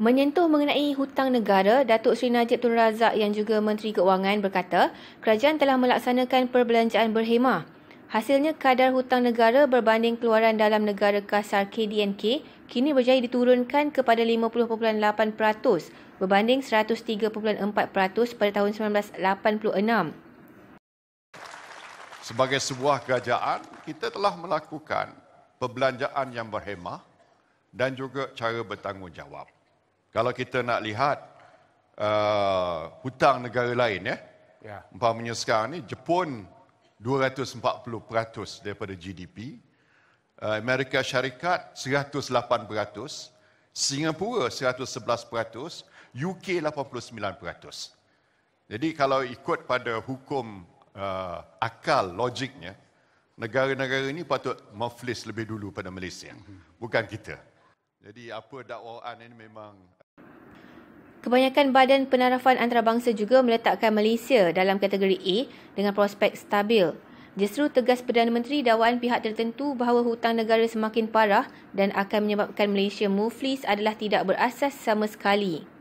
Menyentuh mengenai hutang negara, Datuk Seri Najib Tun Razak yang juga Menteri Keuangan berkata, kerajaan telah melaksanakan perbelanjaan berhemah. Hasilnya kadar hutang negara berbanding keluaran dalam negara kasar KDNK kini berjaya diturunkan kepada 50.8% berbanding 103.4% pada tahun 1986. Sebagai sebuah kerajaan, kita telah melakukan perbelanjaan yang berhemah dan juga cara bertanggungjawab. Kalau kita nak lihat uh, hutang negara lain ya. Ya. Umpamanya sekarang ni Jepun 240% daripada GDP. Uh, Amerika Syarikat 108%, Singapura 111%, UK 89%. Jadi kalau ikut pada hukum uh, akal logiknya, negara-negara ini patut maflis lebih dulu pada Malaysia, bukan kita. Jadi apa dakwaan ini memang Kebanyakan badan penarafan antarabangsa juga meletakkan Malaysia dalam kategori A dengan prospek stabil. Justru tegas Perdana Menteri dakwaan pihak tertentu bahawa hutang negara semakin parah dan akan menyebabkan Malaysia muflis adalah tidak berasas sama sekali.